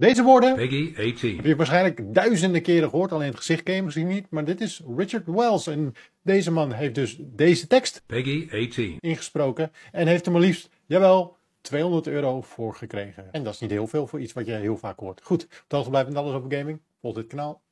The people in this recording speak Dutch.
Deze woorden Peggy 18. heb je waarschijnlijk duizenden keren gehoord, alleen het gezicht ken je misschien niet, maar dit is Richard Wells. En deze man heeft dus deze tekst 18. ingesproken en heeft er maar liefst, jawel, 200 euro voor gekregen. En dat is niet heel veel voor iets wat je heel vaak hoort. Goed, tot blijven blijven met alles over gaming. Volg dit kanaal